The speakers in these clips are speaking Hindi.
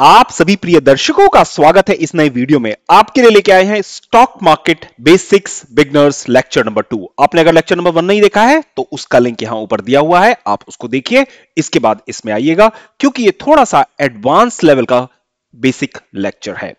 आप सभी प्रिय दर्शकों का स्वागत है इस नए वीडियो में आपके लिए लेके आए हैं stock market basics beginners lecture number two आपने अगर लेक्चर नंबर वन नहीं देखा है तो उसका लिंक यहां ऊपर दिया हुआ है आप उसको देखिए इसके बाद इसमें आइएगा क्योंकि ये थोड़ा सा एडवांस लेवल का बेसिक लेक्चर है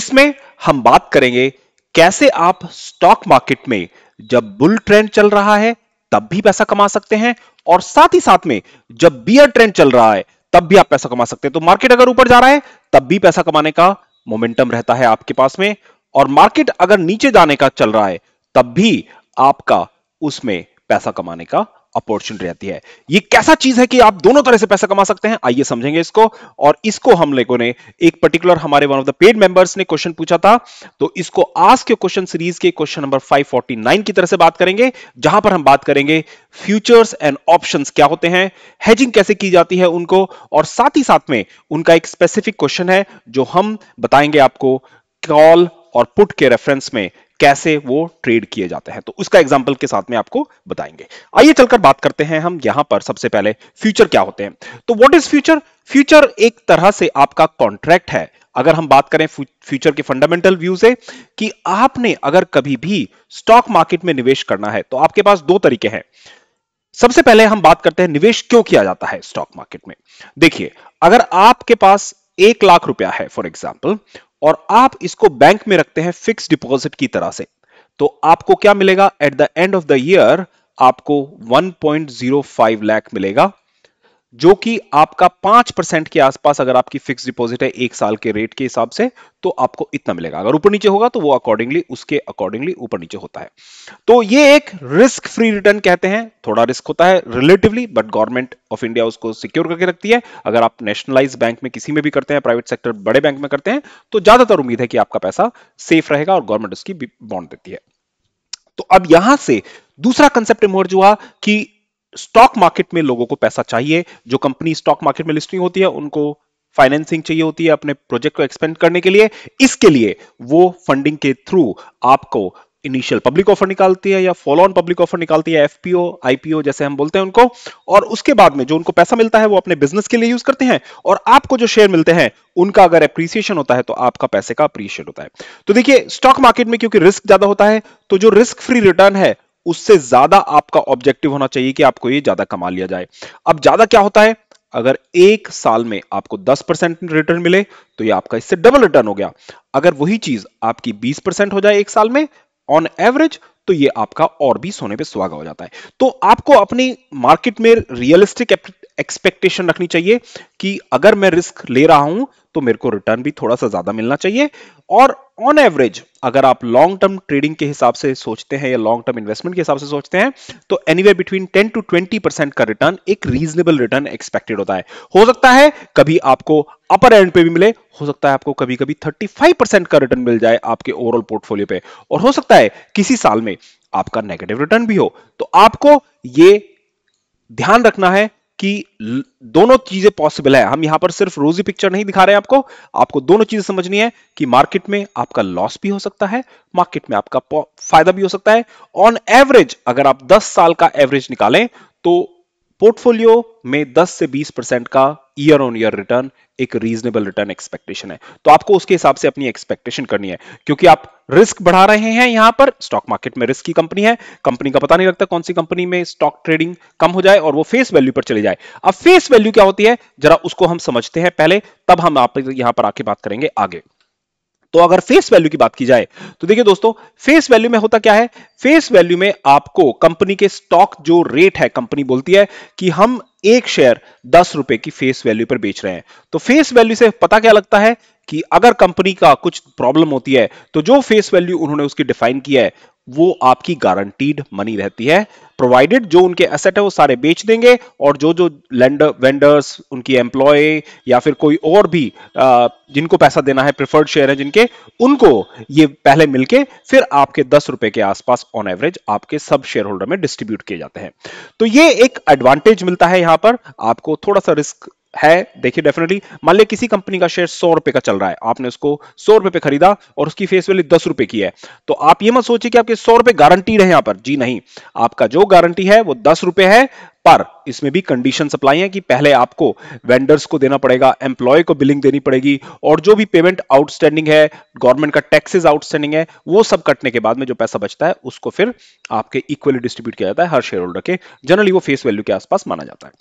इसमें हम बात करेंगे कैसे आप स्टॉक मार्केट में जब बुल ट्रेंड चल रहा है तब भी पैसा कमा सकते हैं और साथ ही साथ में जब बियर ट्रेंड चल रहा है तब भी आप पैसा कमा सकते हैं तो मार्केट अगर ऊपर जा रहा है तब भी पैसा कमाने का मोमेंटम रहता है आपके पास में और मार्केट अगर नीचे जाने का चल रहा है तब भी आपका उसमें पैसा कमाने का अपॉर्चुनिटी रहती है ये कैसा चीज है कि आप दोनों तरह से पैसा कमा सकते हैं आइए समझेंगे इसको और इसको हम लोगों ने एक पर्टिकुलर हमारे one of the paid members ने क्वेश्चन पूछा था तो इसको आज के क्वेश्चन सीरीज के क्वेश्चन नंबर 549 की तरह से बात करेंगे जहां पर हम बात करेंगे फ्यूचर्स एंड ऑप्शन क्या होते हैं हेजिंग कैसे की जाती है उनको और साथ ही साथ में उनका एक स्पेसिफिक क्वेश्चन है जो हम बताएंगे आपको कॉल और पुट के रेफरेंस में कैसे वो ट्रेड किए जाते हैं तो उसका एग्जाम्पल के साथ में आपको बताएंगे आइए चलकर बात करते हैं हम यहां पर सबसे पहले फ्यूचर क्या होते हैं तो व्हाट इज फ्यूचर फ्यूचर एक तरह से आपका कॉन्ट्रैक्ट है अगर हम बात करें फ्यूचर के फंडामेंटल व्यू से कि आपने अगर कभी भी स्टॉक मार्केट में निवेश करना है तो आपके पास दो तरीके हैं सबसे पहले हम बात करते हैं निवेश क्यों किया जाता है स्टॉक मार्केट में देखिए अगर आपके पास एक लाख रुपया है फॉर एग्जाम्पल और आप इसको बैंक में रखते हैं फिक्स डिपॉजिट की तरह से तो आपको क्या मिलेगा at the end of the year आपको 1.05 लाख मिलेगा जो कि आपका पांच परसेंट के आसपास अगर आपकी फिक्स डिपॉजिट है एक साल के रेट के हिसाब से तो आपको इतना मिलेगा अगर ऊपर नीचे होगा तो वो अकॉर्डिंगली उसके अकॉर्डिंगली ऊपर नीचे होता है तो ये एक रिस्क फ्री रिटर्न कहते हैं थोड़ा रिस्क होता है relatively but government of India उसको सिक्योर करके रखती है अगर आप नेशनलाइज बैंक में किसी में भी करते हैं प्राइवेट सेक्टर बड़े बैंक में करते हैं तो ज्यादातर उम्मीद है कि आपका पैसा सेफ रहेगा और गवर्नमेंट उसकी बॉन्ड देती है तो अब यहां से दूसरा कंसेप्ट इमर्ज हुआ कि स्टॉक मार्केट में लोगों को पैसा चाहिए जो कंपनी स्टॉक मार्केट में लिस्टिंग होती है उनको फाइनेंसिंग चाहिए होती है अपने प्रोजेक्ट को एक्सपेंड करने के लिए इसके लिए वो फंडिंग के थ्रू आपको इनिशियल पब्लिक ऑफर निकालती है या फॉलो ऑन पब्लिक ऑफर निकालती है एफपीओ आईपीओ जैसे हम बोलते हैं उनको और उसके बाद में जो उनको पैसा मिलता है वो अपने बिजनेस के लिए यूज करते हैं और आपको जो शेयर मिलते हैं उनका अगर अप्रिसिएशन होता है तो आपका पैसे का अप्रिशिएट होता है तो देखिए स्टॉक मार्केट में क्योंकि रिस्क ज्यादा होता है तो जो रिस्क फ्री रिटर्न है उससे ज्यादा आपका ऑब्जेक्टिव होना चाहिए कि आपको ये ज्यादा कमा लिया जाए अब ज्यादा क्या होता है अगर एक साल में आपको 10 परसेंट रिटर्न मिले तो ये आपका इससे डबल रिटर्न हो गया अगर वही चीज आपकी 20 परसेंट हो जाए एक साल में ऑन एवरेज तो ये आपका और भी सोने पे सुहागा हो जाता है तो आपको अपनी मार्केट में रियलिस्टिक एक्सपेक्टेशन रखनी चाहिए कि अगर मैं रिस्क ले रहा हूं तो मेरे को रिटर्न भी थोड़ा सा ज्यादा मिलना चाहिए और ऑन एवरेज अगर आप लॉन्ग टर्म ट्रेडिंग के हिसाब से सोचते हैं या लॉन्ग टर्म इन्वेस्टमेंट के हिसाब से सोचते हैं तो एनीवेयर बिटवीन 10 टू 20 परसेंट का रिटर्न एक रीजनेबल रिटर्न एक्सपेक्टेड होता है हो सकता है कभी आपको अपर एंड पे भी मिले हो सकता है आपको कभी कभी 35 परसेंट का रिटर्न मिल जाए आपके ओवरऑल पोर्टफोलियो पे और हो सकता है किसी साल में आपका नेगेटिव रिटर्न भी हो तो आपको ये ध्यान रखना है कि दोनों चीजें पॉसिबल है हम यहां पर सिर्फ रोजी पिक्चर नहीं दिखा रहे हैं आपको आपको दोनों चीजें समझनी है कि मार्केट में आपका लॉस भी हो सकता है मार्केट में आपका फायदा भी हो सकता है ऑन एवरेज अगर आप 10 साल का एवरेज निकालें तो पोर्टफोलियो में 10 से 20 परसेंट का ईयर ऑन ईयर रिटर्न एक रीजनेबल रिटर्न एक्सपेक्टेशन है तो आपको उसके हिसाब से अपनी एक्सपेक्टेशन करनी है क्योंकि आप रिस्क बढ़ा रहे हैं यहां पर स्टॉक मार्केट में रिस्क की कंपनी है कंपनी का पता नहीं लगता कौन सी कंपनी में स्टॉक ट्रेडिंग कम हो जाए और वो फेस वैल्यू पर चले जाए अब फेस वैल्यू क्या होती है जरा उसको हम समझते हैं पहले तब हम आप यहां पर आके बात करेंगे आगे तो अगर फेस वैल्यू की बात की जाए तो देखिए दोस्तों फेस वैल्यू में होता क्या है फेस वैल्यू में आपको कंपनी के स्टॉक जो रेट है कंपनी बोलती है कि हम एक शेयर दस रुपए की फेस वैल्यू पर बेच रहे हैं तो फेस वैल्यू से पता क्या लगता है कि अगर कंपनी का कुछ प्रॉब्लम होती है तो जो फेस वैल्यू उन्होंने उसकी डिफाइन किया है वो आपकी गारंटीड मनी रहती है प्रोवाइडेड जो उनके एसेट है वो सारे बेच देंगे और जो जो लेंडर वेंडर्स उनकी एम्प्लॉय या फिर कोई और भी जिनको पैसा देना है प्रिफर्ड शेयर है जिनके उनको ये पहले मिलके फिर आपके दस रुपए के आसपास ऑन एवरेज आपके सब शेयर होल्डर में डिस्ट्रीब्यूट किए जाते हैं तो ये एक एडवांटेज मिलता है यहां पर आपको थोड़ा सा रिस्क है देखिए डेफिनेटली मान लिया किसी कंपनी का शेयर सौ रुपए का चल रहा है आपने उसको सौ रुपए पे खरीदा और उसकी फेस वैल्यू दस रुपए की है तो आप ये मत सोचिए कि आपके सौ रुपए गारंटी है यहां पर जी नहीं आपका जो गारंटी है वो दस रुपए है पर इसमें भी कंडीशन अप्लाई है कि पहले आपको वेंडर्स को देना पड़ेगा एम्प्लॉय को बिलिंग देनी पड़ेगी और जो भी पेमेंट आउटस्टैंडिंग है गवर्नमेंट का टैक्सेस आउटस्टैंडिंग है वो सब कटने के बाद में जो पैसा बचता है उसको फिर आपके इक्वली डिस्ट्रीब्यूट किया जाता है हर शेयर होल्डर के जनरली वो फेस वैल्यू के आसपास माना जाता है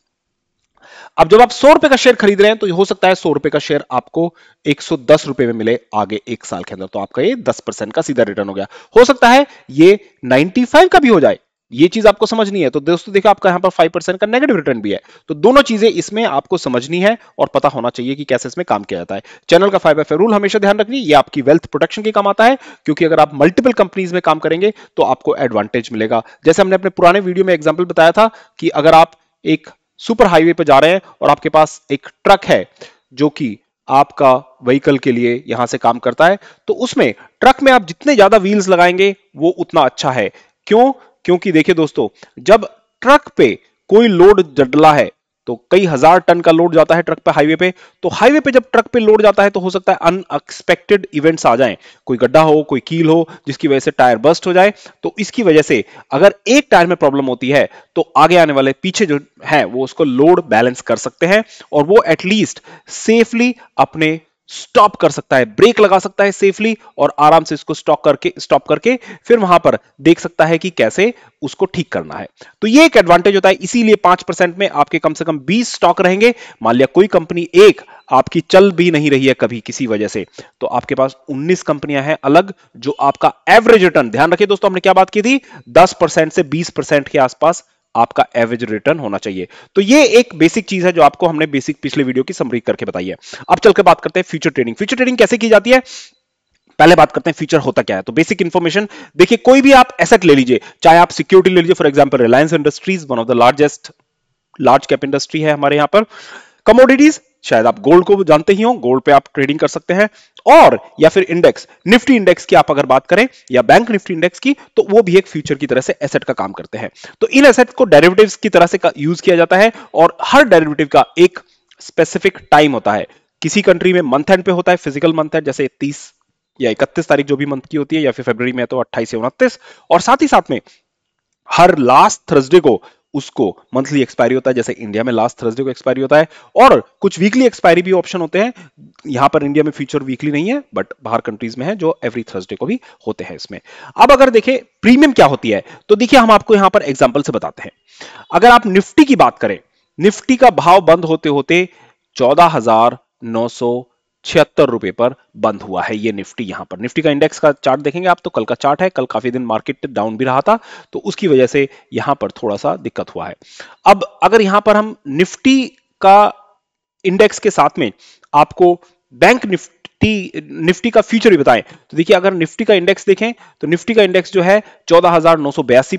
अब जब आप सौ रुपए का शेयर खरीद रहे हैं तो हो सकता है सौ रुपए का शेयर आपको एक सौ दस रुपए में मिले आगे एक साल के अंदर तो आपका ये दस परसेंट का सीधा रिटर्न हो गया हो सकता है ये नाइनटी फाइव का भी हो जाए ये चीज आपको समझनी है तो दोस्तों देखो आपका यहां पर फाइव परसेंट का नेगेटिव रिटर्न भी है तो दोनों चीजें इसमें आपको समझनी है और पता होना चाहिए कि कैसे इसमें काम किया जाता है चैनल का फाइव एफ रूल हमेशा ध्यान रखनी ये आपकी वेल्थ प्रोटेक्शन के काम आता है क्योंकि अगर आप मल्टीपल कंपनीज में काम करेंगे तो आपको एडवांटेज मिलेगा जैसे हमने अपने पुराने वीडियो में एग्जाम्पल बताया था कि अगर आप एक सुपर हाईवे पर जा रहे हैं और आपके पास एक ट्रक है जो कि आपका व्हीकल के लिए यहां से काम करता है तो उसमें ट्रक में आप जितने ज्यादा व्हील्स लगाएंगे वो उतना अच्छा है क्यों क्योंकि देखिए दोस्तों जब ट्रक पे कोई लोड जडला है तो कई हजार टन का लोड जाता है ट्रक पे हाईवे पे तो हाईवे पे जब ट्रक पे लोड जाता है तो हो सकता है अनएक्सपेक्टेड इवेंट्स आ जाएं कोई गड्ढा हो कोई कील हो जिसकी वजह से टायर बस्ट हो जाए तो इसकी वजह से अगर एक टायर में प्रॉब्लम होती है तो आगे आने वाले पीछे जो है वो उसको लोड बैलेंस कर सकते हैं और वो एटलीस्ट सेफली अपने स्टॉप कर सकता है ब्रेक लगा सकता है सेफली और आराम से इसको स्टॉप करके स्टॉप करके फिर वहां पर देख सकता है कि कैसे उसको ठीक करना है तो ये एक एडवांटेज होता है इसीलिए पांच परसेंट में आपके कम से कम बीस स्टॉक रहेंगे मान लिया कोई कंपनी एक आपकी चल भी नहीं रही है कभी किसी वजह से तो आपके पास उन्नीस कंपनियां हैं अलग जो आपका एवरेज रिटर्न ध्यान रखिए दोस्तों हमने क्या बात की थी दस परसेंट से बीस परसेंट के आसपास आपका एवरेज रिटर्न होना चाहिए तो ये एक बेसिक चीज है जो आपको हमने बेसिक पिछले वीडियो की समरी करके बताई है अब चलकर बात करते हैं फ्यूचर ट्रेडिंग फ्यूचर ट्रेडिंग कैसे की जाती है पहले बात करते हैं फ्यूचर होता क्या है तो बेसिक इन्फॉर्मेशन देखिए कोई भी आप एसेट ले लीजिए चाहे आप सिक्योरिटी ले लीजिए for example Reliance industries one of the largest large cap industry है हमारे यहां पर कमोडिटीज शायद आप गोल्ड को जानते ही हो गोल्ड पे आप ट्रेडिंग कर सकते हैं और या फिर इंडेक्स निफ्टी इंडेक्स की आप अगर बात करें या बैंक निफ्टी इंडेक्स की तो वो भी एक फ्यूचर की तरह से एसेट का काम करते हैं तो इन एसेट को डेरिवेटिव्स की तरह से यूज किया जाता है और हर डेरिवेटिव का एक स्पेसिफिक टाइम होता है किसी कंट्री में मंथ एंड पे होता है फिजिकल मंथ एंड जैसे तीस या इकतीस तारीख जो भी मंथ की होती है या फिर फरवरी में तो अट्ठाईस से उनतीस और साथ ही साथ में हर लास्ट थर्सडे को उसको मंथली एक्सपायरी होता है जैसे इंडिया में लास्ट थर्सडे को एक्सपायरी होता है और कुछ वीकली एक्सपायरी भी ऑप्शन होते हैं यहां पर इंडिया में फ्यूचर वीकली नहीं है बट बाहर कंट्रीज में है जो एवरी थर्सडे को भी होते हैं इसमें अब अगर देखें प्रीमियम क्या होती है तो देखिए हम आपको यहां पर एग्जाम्पल से बताते हैं अगर आप निफ्टी की बात करें निफ्टी का भाव बंद होते होते चौदह हजार नौ सौ छिहत्तर रुपए पर बंद हुआ है ये निफ्टी यहां पर निफ्टी का इंडेक्स का चार्ट देखेंगे आप तो कल का चार्ट है कल काफी दिन मार्केट डाउन भी रहा था तो उसकी वजह से यहां पर थोड़ा सा दिक्कत हुआ है अब अगर यहां पर हम निफ्टी का इंडेक्स के साथ में आपको बैंक निफ्टी निफ्टी का फ्यूचर भी बताएं तो देखिए अगर निफ्टी का इंडेक्स देखें तो निफ्टी का इंडेक्स जो है चौदह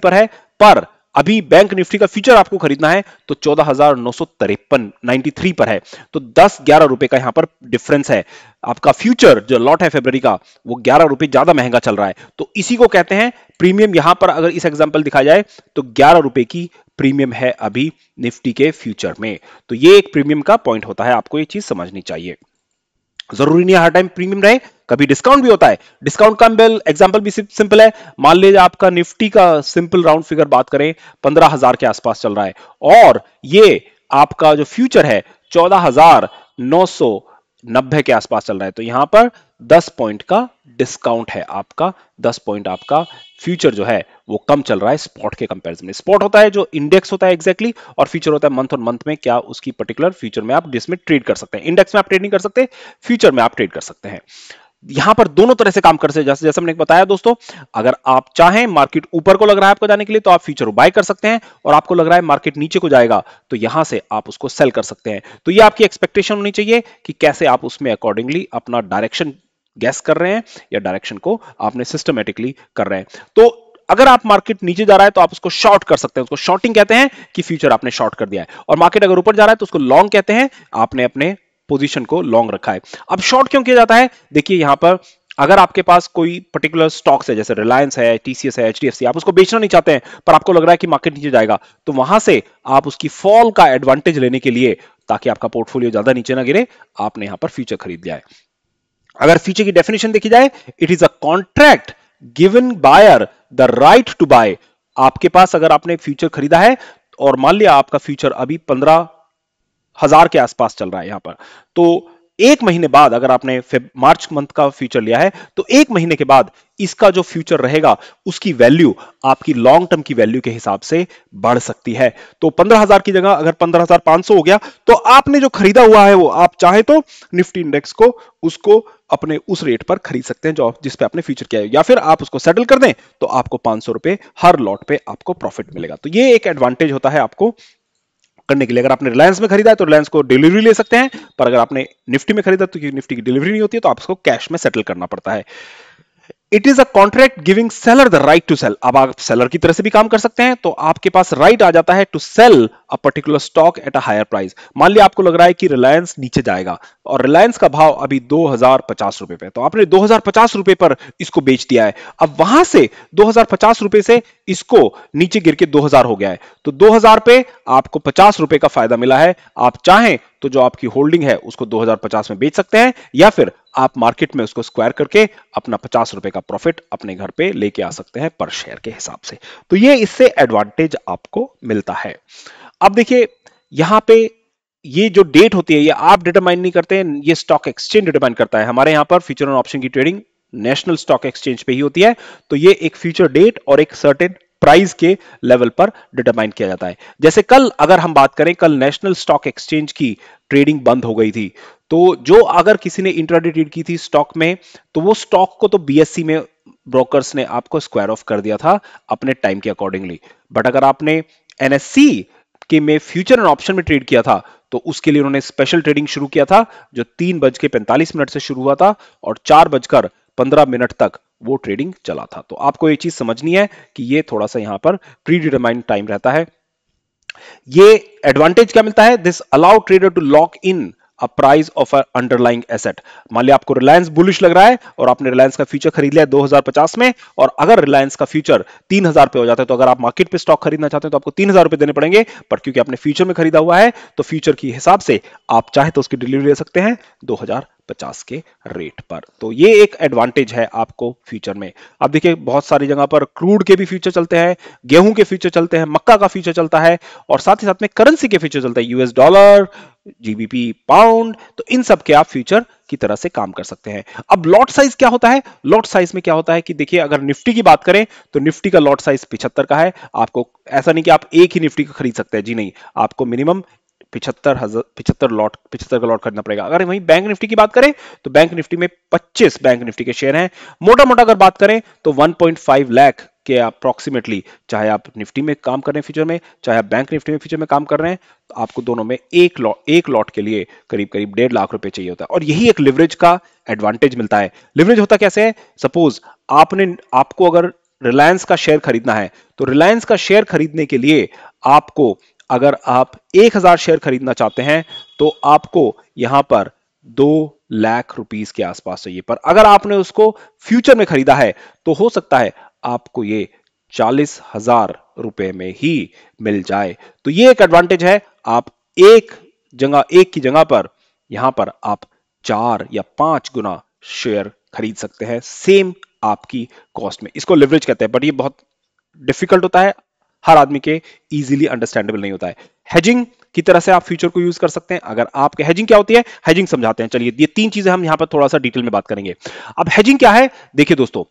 पर है पर अभी बैंक निफ्टी का फ्यूचर आपको खरीदना है तो चौदह हजार नौ सौ तिरपन नाइनटी थ्री पर है तो दस ग्यारह रुपए का यहां पर डिफरेंस है आपका फ्यूचर जो लॉट है फेबर का वो ग्यारह रुपए ज्यादा महंगा चल रहा है तो इसी को कहते हैं प्रीमियम यहां पर अगर इस एग्जाम्पल दिखा जाए तो ग्यारह रुपए की प्रीमियम है अभी निफ्टी के फ्यूचर में तो ये एक प्रीमियम का पॉइंट होता है आपको ये चीज समझनी चाहिए जरूरी नहीं हर टाइम प्रीमियम रहे कभी डिस्काउंट भी होता है डिस्काउंट का एग्जाम्पल भी सिंपल है मान लीजिए आपका निफ्टी का सिंपल राउंड फिगर बात करें पंद्रह हजार के आसपास चल रहा है और ये आपका जो फ्यूचर है चौदह हजार नौ सौ नब्बे के आसपास चल रहा है तो यहां पर 10 पॉइंट का डिस्काउंट है आपका 10 पॉइंट आपका फ्यूचर जो है वो कम चल रहा है स्पॉट के कंपैरिजन में स्पॉट होता है जो इंडेक्स होता है एक्जैक्टली exactly, और फ्यूचर होता है मंथ और मंथ में क्या उसकी पर्टिकुलर फ्यूचर में आप जिसमें ट्रेड कर सकते हैं इंडेक्स में आप ट्रेड नहीं कर सकते फ्यूचर में आप ट्रेड कर सकते हैं यहां पर दोनों तरह से काम कर सकते जैसे जैसे हमने बताया दोस्तों अगर आप चाहें मार्केट ऊपर को लग रहा है आपको जाने के लिए तो आप फ्यूचर बाय कर सकते हैं और आपको लग रहा है मार्केट नीचे को जाएगा तो यहां से आप उसको सेल कर सकते हैं तो ये आपकी एक्सपेक्टेशन होनी चाहिए कि कैसे आप उसमें अकॉर्डिंगली अपना डायरेक्शन गैस कर रहे हैं या डायरेक्शन को आपने सिस्टमेटिकली कर रहे हैं तो अगर आप मार्केट नीचे जा रहा है तो आप उसको शॉर्ट कर सकते हैं उसको शॉर्टिंग कहते हैं कि फ्यूचर आपने शॉर्ट कर दिया है और मार्केट अगर ऊपर जा रहा है तो उसको लॉन्ग कहते हैं आपने अपने पोजीशन को लॉन्ग रखा है अब शॉर्ट क्यों किया जाता है देखिए यहां पर अगर आपके पास कोई पर्टिकुलर स्टॉक्स है जैसे रिलायंस है टीसीएस है एचडीएफसी आप उसको बेचना नहीं चाहते हैं पर आपको लग रहा है कि मार्केट नीचे जाएगा तो वहां से आप उसकी फॉल का एडवांटेज लेने के लिए ताकि आपका पोर्टफोलियो ज्यादा नीचे ना गिरे आपने यहां पर फ्यूचर खरीद लिया है अगर फ्यूचर की डेफिनेशन देखी जाए it is a contract given buyer the right to buy आपके पास अगर आपने फ्यूचर खरीदा है और मान लिया आपका फ्यूचर अभी पंद्रह हजार के आसपास चल रहा है यहां पर तो एक महीने बाद अगर आपने मार्च मंथ का फ्यूचर लिया है तो एक महीने के बाद इसका जो फ्यूचर रहेगा उसकी वैल्यू आपकी लॉन्ग टर्म की वैल्यू के हिसाब से बढ़ सकती है तो 15,000 की जगह अगर 15,500 हो गया तो आपने जो खरीदा हुआ है वो आप चाहे तो निफ्टी इंडेक्स को उसको अपने उस रेट पर खरीद सकते हैं जो जिस पे आपने फ्यूचर किया है या फिर आप उसको सेटल कर दें तो आपको पांच सौ रुपए हर लॉट पे आपको प्रॉफिट मिलेगा तो ये एक एडवांटेज होता है आपको करने के लिए अगर आपने रिलायंस में खरीदा है तो रिलायंस को डिलीवरी ले सकते हैं पर अगर आपने निफ्टी में खरीदा तो क्योंकि निफ्टी की डिलीवरी नहीं होती है तो आपको कैश में सेटल करना पड़ता है it is a contract giving seller the right to sell अब आप सेलर की तरह से भी काम कर सकते हैं तो आपके पास राइट right आ जाता है to sell a particular stock at a higher price मान लिया आपको लग रहा है कि रिलायंस नीचे जाएगा और रिलायंस का भाव अभी दो हजार पचास रुपए पे तो आपने दो हजार पचास रुपए पर इसको बेच दिया है अब वहां से दो हजार पचास रुपए से इसको नीचे गिर के दो हजार हो गया है तो दो हजार पे आपको पचास रुपए का फायदा मिला है आप चाहें तो जो आपकी होल्डिंग है उसको 2050 में बेच सकते हैं या फिर आप मार्केट में उसको स्क्वायर करके अपना पचास रुपए का प्रॉफिट अपने घर पे लेके आ सकते हैं पर शेयर के हिसाब से तो ये इससे एडवांटेज आपको मिलता है अब देखिए यहां पे ये जो डेट होती है ये आप डिटरमाइन नहीं करते हैं ये स्टॉक एक्सचेंज डिटरमाइन करता है हमारे यहां पर फ्यूचर एंड ऑप्शन की ट्रेडिंग नेशनल स्टॉक एक्सचेंज पे ही होती है तो ये एक फ्यूचर डेट और एक सर्टेन प्राइस के लेवल पर डिटरमाइन किया जाता है जैसे कल अगर हम बात करें कल नेशनल स्टॉक एक्सचेंज की ट्रेडिंग बंद हो गई थी तो जो अगर किसी ने इंट्राडे ट्रेड की थी स्टॉक में तो वो स्टॉक को तो बीएससी e में ब्रोकर्स ने आपको स्क्वायर ऑफ कर दिया था अपने टाइम के अकॉर्डिंगली बट अगर आपने एनएससी कि मैं फ्यूचर एंड ऑप्शन में ट्रेड किया था तो उसके लिए उन्होंने स्पेशल ट्रेडिंग शुरू किया था जो तीन बज के पैंतालीस मिनट से शुरू हुआ था और चार बजकर पंद्रह मिनट तक वो ट्रेडिंग चला था तो आपको ये चीज समझनी है कि ये थोड़ा सा यहां पर प्री डिटरमाइंड टाइम रहता है ये एडवांटेज क्या मिलता है this allow trader to lock in price of underlying asset मान लिया आपको रिलायंस बुलिश लग रहा है और आपने रिलायंस का फ्यूचर खरीद लिया 2050 में और अगर रिलायंस का फ्यूचर तीन हजार पे हो जाता है तो अगर आप मार्केट पे स्टॉक खरीदना चाहते हैं तो आपको तीन हजार रुपए देने पड़ेंगे पर क्योंकि आपने फ्यूचर में खरीदा हुआ है तो फ्यूचर के हिसाब से आप चाहे तो उसकी डिलीवरी ले सकते हैं दो हजार 50 के रेट पर तो ये एक एडवांटेज है आपको फ्यूचर में अब देखिए बहुत सारी जगह पर क्रूड के भी फ्यूचर चलते हैं गेहूं के फ्यूचर चलते हैं मक्का का फ्यूचर चलता है और साथ ही साथ में करेंसी के फ्यूचर चलते हैं यूएस डॉलर जीबीपी पाउंड तो इन सब के आप फ्यूचर की तरह से काम कर सकते हैं अब लॉट साइज क्या होता है लॉट साइज में क्या होता है कि देखिए अगर निफ्टी की बात करें तो निफ्टी का लॉट साइज पिछहत्तर का है आपको ऐसा नहीं कि आप एक ही निफ्टी को खरीद सकते हैं जी नहीं आपको मिनिमम पिछहत्तर पिछहत्तर लॉट पिछहत्तर का लॉट खरीदना पड़ेगा अगर वही बैंक निफ्टी की बात करें तो बैंक निफ्टी में 25 बैंक निफ्टी के शेयर हैं मोटा मोटा अगर बात करें तो 1.5 लाख के अप्रोक्सीमेटली चाहे आप निफ्टी में काम कर रहे हैं फ्यूचर में चाहे आप बैंक निफ्टी में फ्यूचर में काम कर रहे हैं तो आपको दोनों में एक लॉट एक लॉट के लिए करीब करीब डेढ़ लाख रुपए चाहिए होता है और यही एक लिवरेज का एडवांटेज मिलता है लिवरेज होता कैसे है सपोज आपने आपको अगर रिलायंस का शेयर खरीदना है तो रिलायंस का शेयर खरीदने के लिए आपको अगर आप 1000 शेयर खरीदना चाहते हैं तो आपको यहां पर दो लाख रुपीस के आसपास चाहिए पर अगर आपने उसको फ्यूचर में खरीदा है तो हो सकता है आपको ये चालीस हजार रुपए में ही मिल जाए तो ये एक एडवांटेज है आप एक जगह एक की जगह पर यहां पर आप चार या पांच गुना शेयर खरीद सकते हैं सेम आपकी कॉस्ट में इसको लिवरेज कहते हैं बट ये बहुत डिफिकल्ट होता है हर आदमी के इजीली अंडरस्टैंडेबल नहीं होता है हेजिंग की तरह से आप फ्यूचर को यूज कर सकते हैं अगर आपके हेजिंग क्या होती है हेजिंग समझाते हैं चलिए ये तीन चीजें हम यहां पर थोड़ा सा डिटेल में बात करेंगे अब हेजिंग क्या है देखिए दोस्तों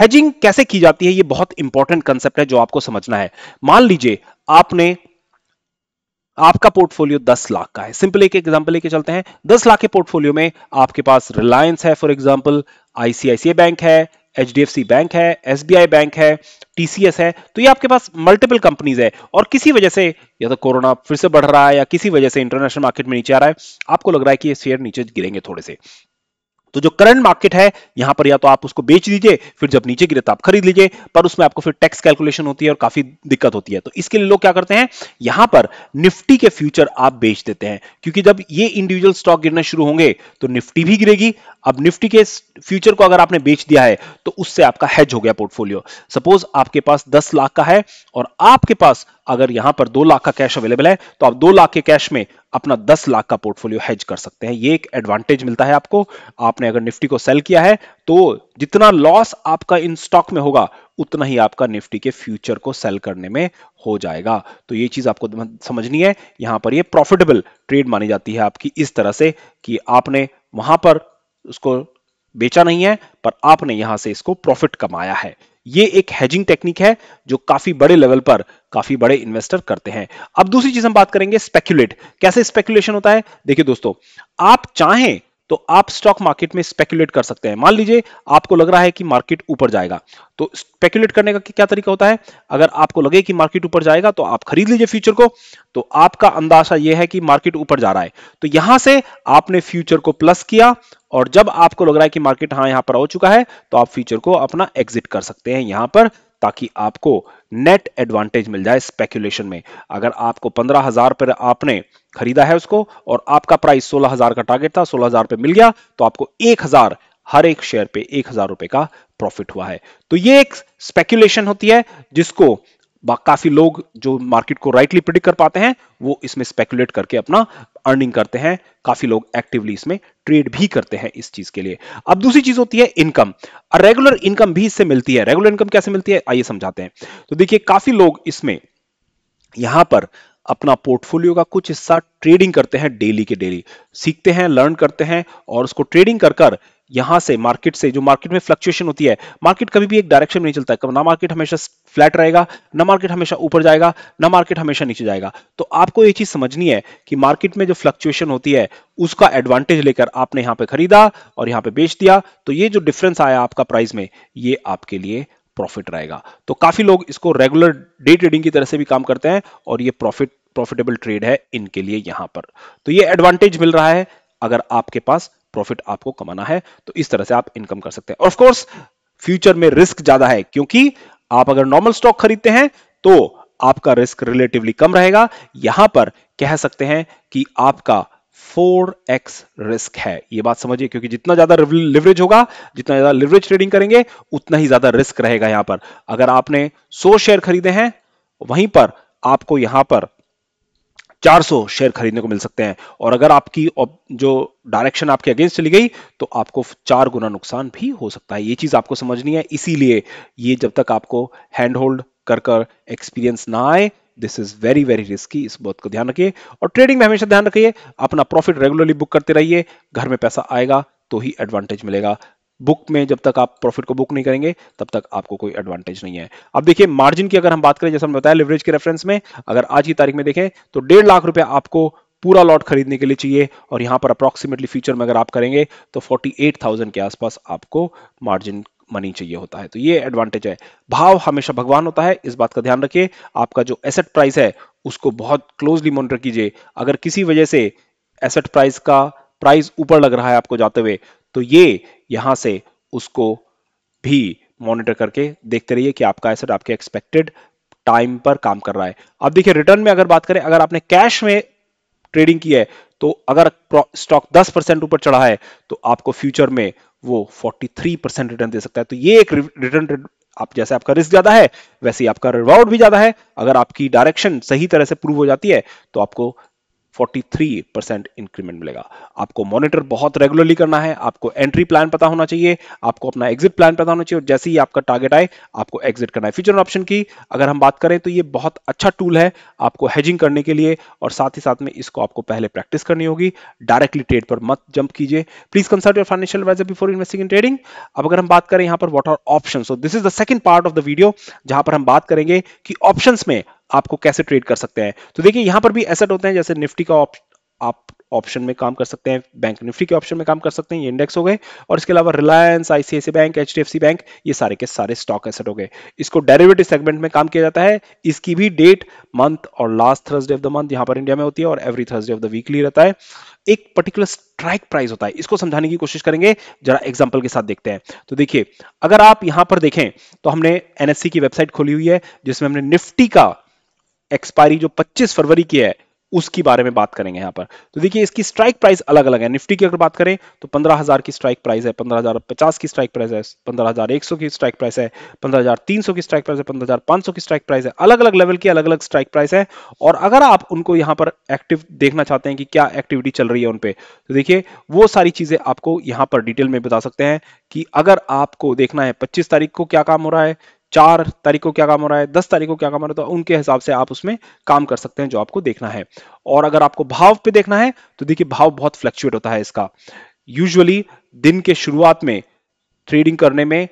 हेजिंग कैसे की जाती है ये बहुत इंपॉर्टेंट कंसेप्ट है जो आपको समझना है मान लीजिए आपने आपका पोर्टफोलियो 10 लाख का है सिंपल एक एग्जांपल लेके चलते हैं 10 लाख के पोर्टफोलियो में आपके पास रिलायंस है फॉर एग्जांपल आईसीआईसीआई बैंक है एच बैंक है एस बैंक है टीसीएस है तो ये आपके पास मल्टीपल कंपनीज है और किसी वजह से या तो कोरोना फिर से बढ़ रहा है या किसी वजह से इंटरनेशनल मार्केट में नीचे आ रहा है आपको लग रहा है कि ये शेयर नीचे गिरेंगे थोड़े से तो जो करंट मार्केट है यहां पर या तो आप उसको बेच दीजिए फिर जब नीचे गिरे तो आप खरीद लीजिए पर उसमें आपको फिर टैक्स कैलकुलेशन होती है और काफी दिक्कत होती है तो इसके लिए लोग क्या करते हैं यहां पर निफ्टी के फ्यूचर आप बेच देते हैं क्योंकि जब ये इंडिविजुअल स्टॉक गिरना शुरू होंगे तो निफ्टी भी गिरेगी अब निफ्टी के फ्यूचर को अगर आपने बेच दिया है तो उससे आपका हैज हो गया पोर्टफोलियो सपोज आपके पास दस लाख का है और आपके पास अगर यहां पर दो लाख का कैश अवेलेबल है तो आप दो लाख के कैश में अपना दस लाख का पोर्टफोलियो हेज कर सकते हैं ये एक एडवांटेज मिलता है आपको आपने अगर निफ्टी को सेल किया है तो जितना लॉस आपका इन स्टॉक में होगा उतना ही आपका निफ्टी के फ्यूचर को सेल करने में हो जाएगा तो ये चीज आपको समझनी है यहां पर ये प्रॉफिटेबल ट्रेड मानी जाती है आपकी इस तरह से कि आपने वहां पर उसको बेचा नहीं है पर आपने यहां से इसको प्रॉफिट कमाया है ये एक हेजिंग टेक्निक है जो काफी बड़े लेवल पर काफी बड़े इन्वेस्टर करते हैं अब दूसरी चीज हम बात करेंगे स्पेक्यूलेट कैसे स्पेक्यूलेशन होता है देखिए दोस्तों आप चाहें तो आप स्टॉक मार्केट में स्पेकुलेट कर सकते हैं मान लीजिए आपको लग रहा है कि मार्केट ऊपर जाएगा तो स्पेकुलेट करने का क्या तरीका होता है अगर आपको लगे कि मार्केट ऊपर जाएगा तो आप खरीद लीजिए फ्यूचर को तो आपका अंदाजा यह है कि मार्केट ऊपर जा रहा है तो यहां से आपने फ्यूचर को प्लस किया और जब आपको लग रहा है कि मार्केट हाँ यहां पर हो चुका है तो आप फ्यूचर को अपना एग्जिट कर सकते हैं यहां पर ताकि आपको नेट एडवांटेज मिल जाए स्पेकुलेशन में अगर आपको पंद्रह हजार पर आपने खरीदा है उसको और आपका प्राइस सोलह हजार का टारगेट था सोलह हजार पे मिल गया तो आपको एक हजार हर एक शेयर पे एक हजार रुपए का प्रॉफिट हुआ है तो ये एक स्पेक्यूलेशन होती है जिसको काफी लोग जो मार्केट को राइटली प्रिडिक्ट कर पाते हैं वो इसमें स्पेकुलेट करके अपना अर्निंग करते हैं काफी लोग एक्टिवली इसमें ट्रेड भी करते हैं इस चीज के लिए अब दूसरी चीज होती है इनकम रेगुलर इनकम भी इससे मिलती है रेगुलर इनकम कैसे मिलती है आइए समझाते हैं तो देखिए काफी लोग इसमें यहां पर अपना पोर्टफोलियो का कुछ हिस्सा ट्रेडिंग करते हैं डेली के डेली सीखते हैं लर्न करते हैं और उसको ट्रेडिंग कर कर यहां से मार्केट से जो मार्केट में फ्लक्चुएशन होती है मार्केट कभी भी एक डायरेक्शन में नहीं चलता है ना मार्केट हमेशा फ्लैट रहेगा ना मार्केट हमेशा ऊपर जाएगा ना मार्केट हमेशा नीचे जाएगा तो आपको ये चीज समझनी है कि मार्केट में जो फ्लक्चुएशन होती है उसका एडवांटेज लेकर आपने यहां पे खरीदा और यहां पे बेच दिया तो ये जो डिफरेंस आया आपका प्राइस में ये आपके लिए प्रॉफिट रहेगा तो काफी लोग इसको रेगुलर डे ट्रेडिंग की तरह से भी काम करते हैं और ये प्रॉफिट प्रॉफिटेबल ट्रेड है इनके लिए यहां पर तो ये एडवांटेज मिल रहा है अगर आपके पास प्रॉफिट आपको कमाना है तो इस तरह से आप इनकम कर सकते हैं ऑफकोर्स फ्यूचर में रिस्क ज्यादा है क्योंकि आप अगर नॉर्मल स्टॉक खरीदते हैं तो आपका रिस्क रिलेटिवली कम रहेगा यहां पर कह सकते हैं कि आपका फोर एक्स रिस्क है ये बात समझिए क्योंकि जितना ज्यादा लिवरेज होगा जितना ज्यादा लिवरेज ट्रेडिंग करेंगे उतना ही ज्यादा रिस्क रहेगा यहां पर अगर आपने सौ शेयर खरीदे हैं वहीं पर आपको यहां पर 400 शेयर खरीदने को मिल सकते हैं और अगर आपकी जो डायरेक्शन आपके अगेंस्ट चली गई तो आपको चार गुना नुकसान भी हो सकता है ये चीज आपको समझनी है इसीलिए ये जब तक आपको हैंड होल्ड कर एक्सपीरियंस ना आए this is very very risky इस बात को ध्यान रखिए और ट्रेडिंग में हमेशा ध्यान रखिए अपना प्रॉफिट रेगुलरली बुक करते रहिए घर में पैसा आएगा तो ही एडवांटेज मिलेगा बुक में जब तक आप प्रॉफिट को बुक नहीं करेंगे तब तक आपको कोई एडवांटेज नहीं है अब देखिए मार्जिन की अगर हम बात करें जैसा हमने बताया लिवरेज के रेफरेंस में अगर आज की तारीख में देखें तो डेढ़ लाख रुपया आपको पूरा लॉट खरीदने के लिए चाहिए और यहां पर अप्रोक्सीमेटली फ्यूचर में अगर आप करेंगे तो 48,000 के आसपास आपको मार्जिन मनी चाहिए होता है तो ये एडवांटेज है भाव हमेशा भगवान होता है इस बात का ध्यान रखिए आपका जो एसेट प्राइस है उसको बहुत क्लोजली मॉनिटर कीजिए अगर किसी वजह से एसेट प्राइस का प्राइस ऊपर लग रहा है आपको जाते हुए तो ये यहां से उसको भी मॉनिटर करके देखते रहिए कि आपका एसेट आपके एक्सपेक्टेड टाइम पर काम कर रहा है अब देखिए रिटर्न में अगर बात करें अगर आपने कैश में ट्रेडिंग की है तो अगर स्टॉक 10 परसेंट ऊपर चढ़ा है तो आपको फ्यूचर में वो 43 परसेंट रिटर्न दे सकता है तो ये एक रिटर्न आप जैसे आपका रिस्क ज्यादा है वैसे ही आपका रिवॉर्ड भी ज्यादा है अगर आपकी डायरेक्शन सही तरह से प्रूव हो जाती है तो आपको 43% इंक्रीमेंट मिलेगा आपको मॉनिटर बहुत रेगुलरली करना है आपको एंट्री प्लान पता होना चाहिए आपको अपना एग्जिट प्लान पता होना चाहिए और जैसे ही आपका टारगेट आए आपको एग्जिट करना है फ्यूचर ऑप्शन की अगर हम बात करें तो ये बहुत अच्छा टूल है आपको हेजिंग करने के लिए और साथ ही साथ में इसको आपको पहले प्रैक्टिस करनी होगी डायरेक्टली ट्रेड पर मत जंप कीजिए please consult your financial advisor before investing in trading अब अगर हम बात करें यहाँ पर what are option this is the second part of the video जहां पर हम बात करेंगे कि ऑप्शन में आपको कैसे ट्रेड कर सकते हैं तो देखिए यहां पर भी एसेट होते हैं जैसे निफ्टी का आप ऑप्शन में काम कर सकते हैं बैंक निफ्टी के ऑप्शन में काम कर सकते हैं ये इंडेक्स हो गए और इसके अलावा Reliance ICIC bank H bank ये सारे के सारे स्टॉक एसेट हो गए इसको डेरिवेटिव सेगमेंट में काम किया जाता है इसकी भी डेट मंथ और last Thursday of the month यहां पर इंडिया में होती है और every Thursday of the weekly रहता है एक पर्टिकुलर स्ट्राइक प्राइस होता है इसको समझाने की कोशिश करेंगे जरा एग्जाम्पल के साथ देखते हैं तो देखिए अगर आप यहां पर देखें तो हमने एनएससी e की वेबसाइट खोली हुई है जिसमें हमने निफ्टी का एक्सपायरी जो 25 फरवरी की है उसकी बारे में बात करेंगे यहां पर तो देखिए इसकी स्ट्राइक प्राइस अलग अलग है निफ्टी की अगर बात करें तो पंद्रह हजार की स्ट्राइक प्राइस है पंद्रह हजार पचास की स्ट्राइक प्राइस है पंद्रह हजार एक सौ की स्ट्राइक प्राइस है पंद्रह हजार तीन सौ की स्ट्राइक प्राइस है पंद्रह हजार पांच सौ की स्ट्राइक प्राइस है अलग अलग लेवल की अलग अलग स्ट्राइक प्राइस है और अगर आप उनको यहाँ पर एक्टिव देखना चाहते हैं कि क्या एक्टिविटी चल रही है उनपे तो देखिए वो सारी चीजें आपको यहाँ पर डिटेल में बता सकते हैं कि अगर आपको देखना है पच्चीस तारीख को क्या काम हो रहा है चार तारीख को क्या काम हो रहा है दस तारीख को क्या काम हो रहा है तो उनके हिसाब से आप उसमें काम कर सकते हैं जो आपको देखना है और अगर आपको भाव पे देखना है तो देखिए भाव बहुत फ्लक्चुएट होता है इसका यूजुअली दिन के शुरुआत में ट्रेडिंग करने में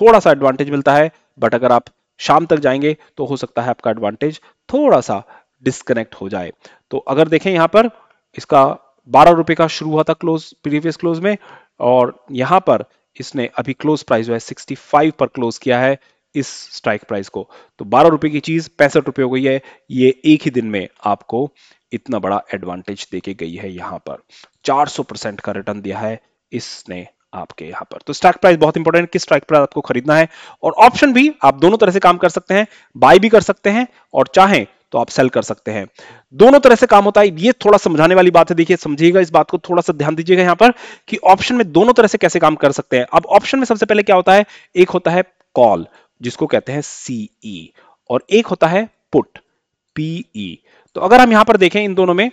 थोड़ा सा एडवांटेज मिलता है बट अगर आप शाम तक जाएंगे तो हो सकता है आपका एडवांटेज थोड़ा सा डिस्कनेक्ट हो जाए तो अगर देखें यहां पर इसका बारह रुपए का शुरू हुआ था क्लोज प्रीवियस क्लोज में और यहां पर इसने अभी क्लोज प्राइस जो है 65 पर क्लोज किया है इस स्ट्राइक प्राइस को तो बारह रुपए की चीज पैंसठ रुपए हो गई है ये एक ही दिन में आपको इतना बड़ा एडवांटेज देके गई है यहां पर 400 परसेंट का रिटर्न दिया है इसने आपके यहां पर तो स्ट्राइक प्राइस बहुत इंपॉर्टेंट किस स्ट्राइक प्राइस आपको खरीदना है और ऑप्शन भी आप दोनों तरह से काम कर सकते हैं बाय भी कर सकते हैं और चाहे तो आप सेल कर सकते हैं दोनों तरह से काम होता है ये थोड़ा समझाने वाली बात है देखिए समझिएगा इस बात को थोड़ा सा ध्यान दीजिएगा यहां पर कि ऑप्शन में दोनों तरह से कैसे काम कर सकते हैं अब ऑप्शन में सबसे पहले क्या होता है एक होता है कॉल जिसको कहते हैं सीई e और एक होता है पुट पीई e। तो अगर हम यहां पर देखें इन दोनों में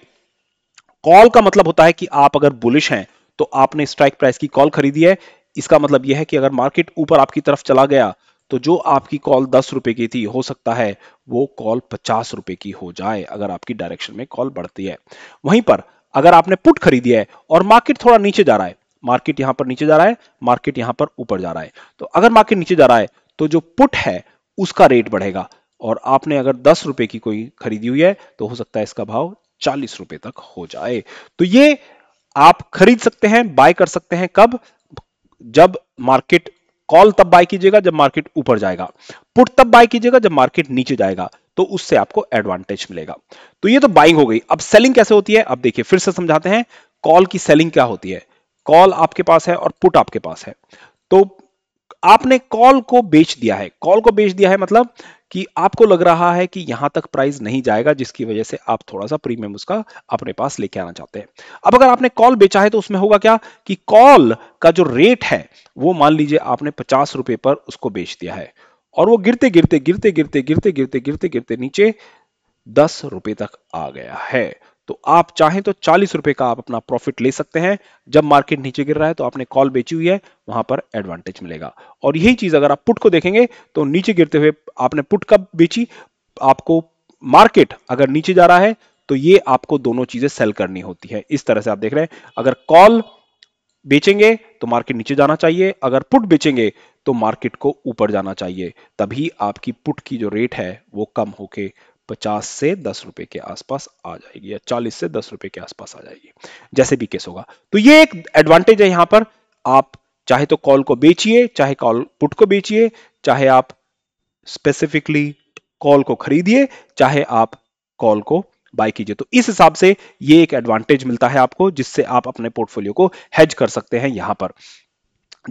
कॉल का मतलब होता है कि आप अगर बुलिश हैं तो आपने स्ट्राइक प्राइस की कॉल खरीदी है इसका मतलब यह है कि अगर मार्केट ऊपर आपकी तरफ चला गया तो जो आपकी कॉल दस रुपए की थी हो सकता है वो कॉल पचास रुपए की हो जाए अगर आपकी डायरेक्शन में कॉल बढ़ती है वहीं पर अगर आपने पुट खरीदी है और मार्केट थोड़ा नीचे जा रहा है मार्केट यहां पर नीचे जा रहा है मार्केट यहां पर ऊपर जा रहा है तो अगर मार्केट नीचे जा रहा है तो जो पुट है उसका रेट बढ़ेगा और आपने अगर दस रुपए की कोई खरीदी हुई है तो हो सकता है इसका भाव चालीस रुपए तक हो जाए तो ये आप खरीद सकते हैं बाय कर सकते हैं कब जब मार्केट कॉल तब बाय कीजिएगा जब मार्केट ऊपर जाएगा पुट तब बाय कीजिएगा जब मार्केट नीचे जाएगा तो उससे आपको एडवांटेज मिलेगा तो ये तो बाइंग हो गई अब सेलिंग कैसे होती है अब देखिए फिर से समझाते हैं कॉल की सेलिंग क्या होती है कॉल आपके पास है और पुट आपके पास है तो आपने कॉल को बेच दिया है कॉल को बेच दिया है मतलब कि आपको लग रहा है कि यहां तक प्राइस नहीं जाएगा जिसकी वजह से आप थोड़ा सा प्रीमियम उसका अपने पास लेके आना चाहते हैं अब अगर आपने कॉल बेचा है तो उसमें होगा क्या कि कॉल का जो रेट है वो मान लीजिए आपने पचास रुपए पर उसको बेच दिया है और वो गिरते गिरते गिरते गिरते गिरते गिरते गिरते गिरते नीचे दस रुपए तक आ गया है तो आप चाहें तो चालीस रुपए का आप अपना प्रॉफिट ले सकते हैं जब मार्केट नीचे गिर रहा है तो आपने कॉल बेची हुई है वहां पर एडवांटेज मिलेगा और यही चीज अगर आप पुट को देखेंगे तो नीचे गिरते हुए आपने पुट कब बेची आपको मार्केट अगर नीचे जा रहा है तो ये आपको दोनों चीजें सेल करनी होती है इस तरह से आप देख रहे हैं अगर कॉल बेचेंगे तो मार्केट नीचे जाना चाहिए अगर पुट बेचेंगे तो मार्केट को ऊपर जाना चाहिए तभी आपकी पुट की जो रेट है वो कम होके पचास से दस रुपए के आसपास आ जाएगी या चालीस से दस रुपए के आसपास आ जाएगी जैसे भी केस होगा तो ये एक एडवांटेज है यहां पर आप चाहे तो कॉल को बेचिए चाहे कॉल पुट को बेचिए चाहे आप स्पेसिफिकली कॉल को खरीदिए चाहे आप कॉल को बाय कीजिए तो इस हिसाब से ये एक एडवांटेज मिलता है आपको जिससे आप अपने पोर्टफोलियो को हेज कर सकते हैं यहां पर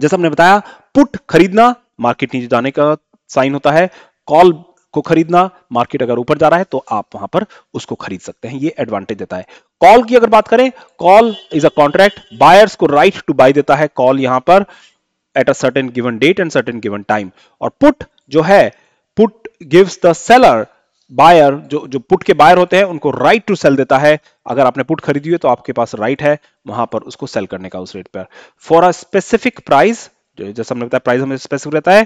जैसा हमने बताया पुट खरीदना मार्केट नीचे जाने का साइन होता है कॉल को खरीदना मार्केट अगर ऊपर जा रहा है तो आप वहां पर उसको खरीद सकते हैं ये एडवांटेज देता है कॉल की अगर बात करें call is a contract buyers को राइट टू बाय देता है कॉल यहां पर at a certain given date and certain given time और पुट जो है put gives the seller buyer जो जो पुट के बायर होते हैं उनको राइट टू सेल देता है अगर आपने पुट खरीदी है तो आपके पास राइट है वहां पर उसको सेल करने का उस रेट पर फॉर अ स्पेसिफिक प्राइस जैसे हमने बताया प्राइस हमें स्पेसिफिक रहता है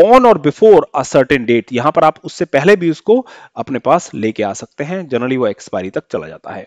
ऑन और बिफोर अ सर्टेन डेट यहां पर आप उससे पहले भी उसको अपने पास लेके आ सकते हैं जनरली वो एक्सपायरी तक चला जाता है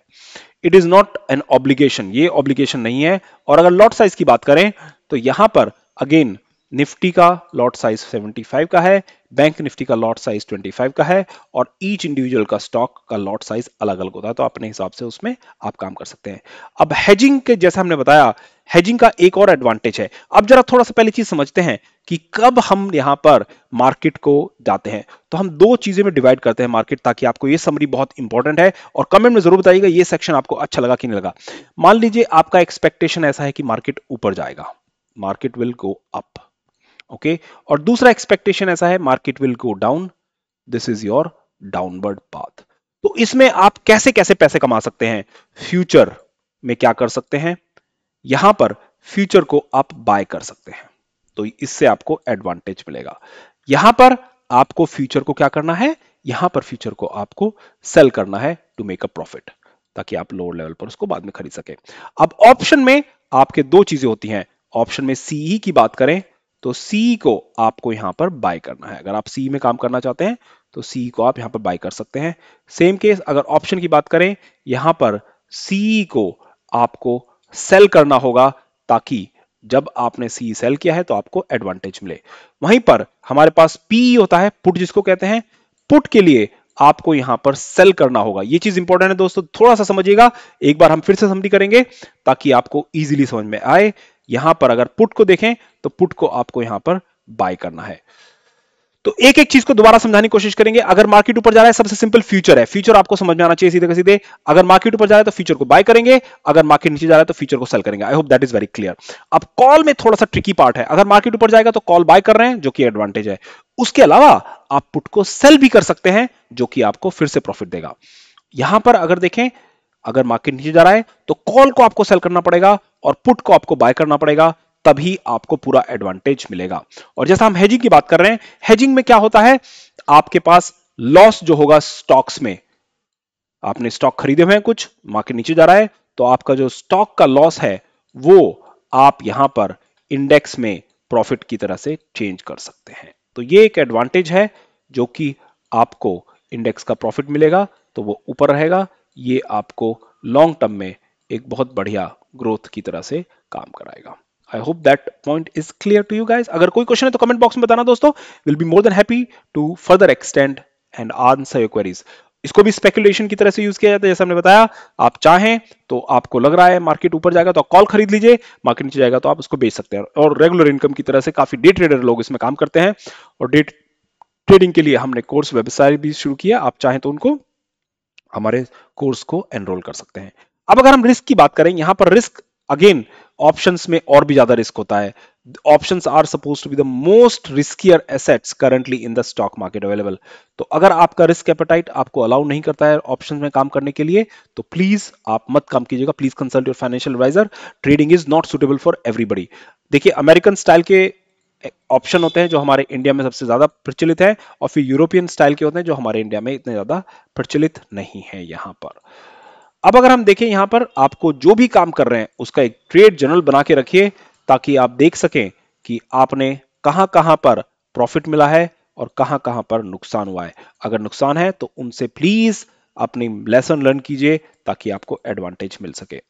it is not an obligation ये ऑब्लिगेशन नहीं है और अगर लॉट साइज की बात करें तो यहां पर अगेन निफ्टी का लॉट साइज 75 का है बैंक निफ्टी का लॉट साइज 25 का है और ईच इंडिविजुअल का स्टॉक का लॉट साइज अलग अलग होता है तो अपने हिसाब से उसमें आप काम कर सकते हैं अब हेजिंग के जैसा हमने बताया हेजिंग का एक और एडवांटेज है अब जरा थोड़ा सा पहले चीज समझते हैं कि कब हम यहां पर मार्केट को जाते हैं तो हम दो चीजें में डिवाइड करते हैं मार्केट ताकि आपको ये समरी बहुत इंपॉर्टेंट है और कमेंट में जरूर बताइएगा ये सेक्शन आपको अच्छा लगा कि नहीं लगा मान लीजिए आपका एक्सपेक्टेशन ऐसा है कि मार्केट ऊपर जाएगा market will go up okay okay? और दूसरा एक्सपेक्टेशन ऐसा है market will go down this is your downward path तो इसमें आप कैसे कैसे पैसे कमा सकते हैं फ्यूचर में क्या कर सकते हैं यहां पर फ्यूचर को आप बाय कर सकते हैं तो इससे आपको एडवांटेज मिलेगा यहां पर आपको फ्यूचर को क्या करना है यहां पर फ्यूचर को आपको सेल करना है टू मेक अ प्रॉफिट ताकि आप लोअर लेवल पर उसको बाद में खरीद सके अब ऑप्शन में आपके दो चीजें होती हैं ऑप्शन में सीई e की बात करें तो सी को आपको यहां पर बाय करना है अगर आप सी में काम करना चाहते हैं तो सी को आप यहां पर बाय कर सकते हैं सेम केस अगर ऑप्शन की बात करें यहां पर सी को आपको सेल करना होगा ताकि जब आपने सी सेल किया है तो आपको एडवांटेज मिले वहीं पर हमारे पास पी होता है पुट जिसको कहते हैं पुट के लिए आपको यहां पर सेल करना होगा यह चीज इंपॉर्टेंट है दोस्तों थोड़ा सा समझिएगा एक बार हम फिर से समझी करेंगे ताकि आपको इजीली समझ में आए यहां पर अगर पुट को देखें तो पुट को आपको यहां पर बाय करना है तो एक एक चीज को दोबारा समझाने की कोशिश करेंगे अगर मार्केट ऊपर जा रहा है सबसे सिंपल फ्यूचर है फ्यूचर आपको समझ में आना चाहिए सीधे सीधे अगर मार्केट ऊपर जा रहा है तो फ्यूचर को बाय करेंगे अगर मार्केट नीचे जा रहा है तो फ्यूचर को सेल करेंगे I hope that is very clear अब कॉल में थोड़ा सा ट्रिकी पार्ट है अगर मार्केट ऊपर जाएगा तो कॉल बाय कर रहे हैं जो कि एडवांटेज है उसके अलावा आप पुट को सेल भी कर सकते हैं जो कि आपको फिर से प्रॉफिट देगा यहां पर अगर देखें अगर मार्केट नीचे जा रहा है तो कॉल को आपको सेल करना पड़ेगा और पुट को आपको बाय करना पड़ेगा तभी आपको पूरा एडवांटेज मिलेगा और जैसा हम हेजिंग की बात कर रहे हैं हेजिंग में क्या होता है आपके पास लॉस जो होगा स्टॉक्स में आपने स्टॉक खरीदे हुए हैं कुछ मार्केट नीचे जा रहा है तो आपका जो स्टॉक का लॉस है वो आप यहां पर इंडेक्स में प्रॉफिट की तरह से चेंज कर सकते हैं तो ये एक एडवांटेज है जो कि आपको इंडेक्स का प्रॉफिट मिलेगा तो वो ऊपर रहेगा ये आपको लॉन्ग टर्म में एक बहुत बढ़िया ग्रोथ की तरह से काम कराएगा I hope that point is clear to you guys अगर कोई क्वेश्चन है तो कमेंट बॉक्स में बताना दोस्तों will be more than happy to further extend and answer your queries इसको भी स्पेकुलेशन की तरह से यूज किया जाता है जैसे हमने बताया आप चाहें तो आपको लग रहा है मार्केट ऊपर जाएगा तो आप कॉल खरीद लीजिए मार्केट नीचे जाएगा तो आप उसको बेच सकते हैं और रेगुलर इनकम की तरह से काफी डे ट्रेडर लोग इसमें काम करते हैं और डे ट्रेडिंग के लिए हमने कोर्स वेबसाइट भी शुरू किया आप चाहें तो उनको हमारे कोर्स को एनरोल कर सकते हैं अब अगर हम रिस्क की बात करें यहां पर रिस्क अगेन ऑप्शंस में और भी ज्यादा रिस्क होता है options are suppose to be the most riskier assets currently in the stock market available तो अगर आपका रिस्क एपेटाइट आपको अलाउ नहीं करता है ऑप्शंस में काम करने के लिए तो प्लीज आप मत काम कीजिएगा please consult your financial advisor trading is not suitable for everybody देखिए अमेरिकन स्टाइल के ऑप्शन होते हैं जो हमारे इंडिया में सबसे ज्यादा प्रचलित है और फिर यूरोपियन स्टाइल के होते हैं जो हमारे इंडिया में इतने ज्यादा प्रचलित नहीं है यहाँ पर अब अगर हम देखें यहाँ पर आपको जो भी काम कर रहे हैं उसका एक ट्रेड जर्नल बना के रखिए ताकि आप देख सकें कि आपने कहां कहां पर प्रॉफिट मिला है और कहां कहां पर नुकसान हुआ है अगर नुकसान है तो उनसे प्लीज अपनी लेसन लर्न कीजिए ताकि आपको एडवांटेज मिल सके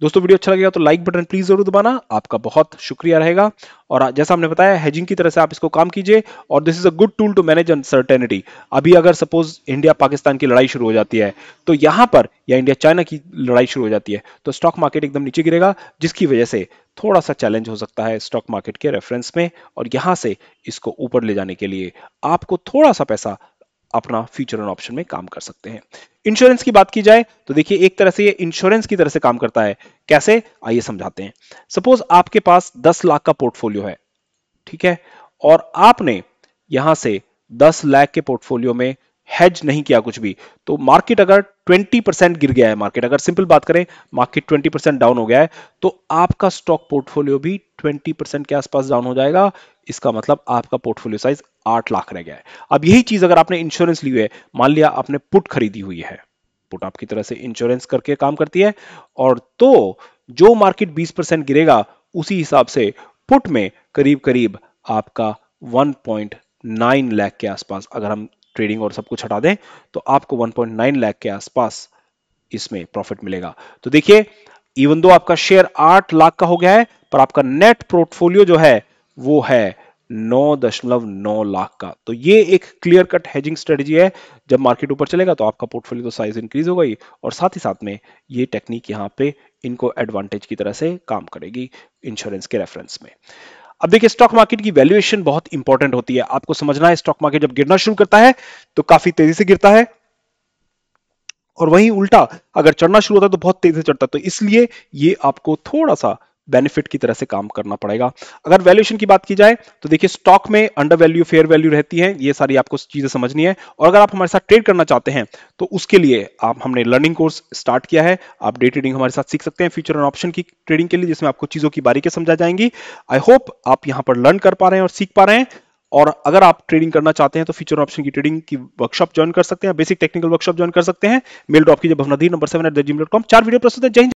दोस्तों वीडियो अच्छा लगेगा तो लाइक बटन प्लीज जरूर दबाना आपका बहुत शुक्रिया रहेगा और जैसा हमने बताया हेजिंग की तरह से आप इसको काम कीजिए और this is a good tool to manage uncertainty अभी अगर सपोज इंडिया पाकिस्तान की लड़ाई शुरू हो जाती है तो यहां पर या इंडिया चाइना की लड़ाई शुरू हो जाती है तो स्टॉक मार्केट एकदम नीचे गिरेगा जिसकी वजह से थोड़ा सा चैलेंज हो सकता है स्टॉक मार्केट के रेफरेंस में और यहां से इसको ऊपर ले जाने के लिए आपको थोड़ा सा पैसा अपना फ्यूचर ऑन ऑप्शन में काम कर सकते हैं इंश्योरेंस की बात की जाए तो देखिए एक तरह से ये इंश्योरेंस की तरह से काम करता है कैसे आइए समझाते हैं सपोज आपके पास दस लाख का पोर्टफोलियो है ठीक है और आपने यहां से दस लाख के पोर्टफोलियो में हैज नहीं किया कुछ भी तो मार्केट अगर 20 परसेंट गिर गया है मार्केट अगर सिंपल बात करें मार्केट 20 परसेंट डाउन हो गया है तो आपका स्टॉक पोर्टफोलियो भी 20 परसेंट के आसपास डाउन हो जाएगा इसका मतलब आपका पोर्टफोलियो साइज आठ लाख रह गया है अब यही चीज अगर आपने इंश्योरेंस ली है मान लिया आपने पुट खरीदी हुई है पुट आपकी तरह से इंश्योरेंस करके काम करती है और तो जो मार्केट बीस परसेंट गिरेगा उसी हिसाब से पुट में करीब करीब आपका वन लाख के आसपास अगर हम ट्रेडिंग और सब कुछ हटा दें तो आपको 1.9 लाख के आसपास इसमें प्रॉफिट मिलेगा तो देखिए इवन दो आपका शेयर 8 लाख का हो गया है पर आपका नेट पोर्टफोलियो जो है वो है 9.9 लाख का तो ये एक क्लियर कट हेजिंग स्ट्रेटजी है जब मार्केट ऊपर चलेगा तो आपका पोर्टफोलियो तो साइज इंक्रीज होगा ही और साथ ही साथ में ये टेक्निक यहाँ पे इनको एडवांटेज की तरह से काम करेगी इंश्योरेंस के रेफरेंस में अब देखिए स्टॉक मार्केट की वैल्यूएशन बहुत इंपॉर्टेंट होती है आपको समझना है स्टॉक मार्केट जब गिरना शुरू करता है तो काफी तेजी से गिरता है और वहीं उल्टा अगर चढ़ना शुरू होता है तो बहुत तेजी से चढ़ता है तो इसलिए ये आपको थोड़ा सा बेनिफिट की तरह से काम करना पड़ेगा अगर वैल्यूएशन की बात की जाए तो देखिए स्टॉक में अंडर वैल्यू फेयर वैल्यू रहती है ये सारी आपको चीजें समझनी है और अगर आप हमारे साथ ट्रेड करना चाहते हैं तो उसके लिए आप हमने लर्निंग कोर्स स्टार्ट किया है आप डे ट्रेडिंग हमारे साथ सीख सकते हैं फ्यूचर एंड ऑप्शन की ट्रेडिंग के लिए जिसमें आपको चीजों की बारीकें समझा जाएंगी आई होप आप यहाँ पर लर्न कर पा रहे हैं और सीख पा रहे हैं और अगर आप ट्रेडिंग करना चाहते हैं तो फ्यूचर ऑप्शन की ट्रेडिंग की वर्कशॉप ज्वाइन कर सकते हैं बेसिक टेक्निकल वर्कशॉप ज्वाइन कर सकते हैं मेल ड्रॉप कीजिए भवनाधी number seven eight the G dot com चार वीडियो प्रस्तुत है जय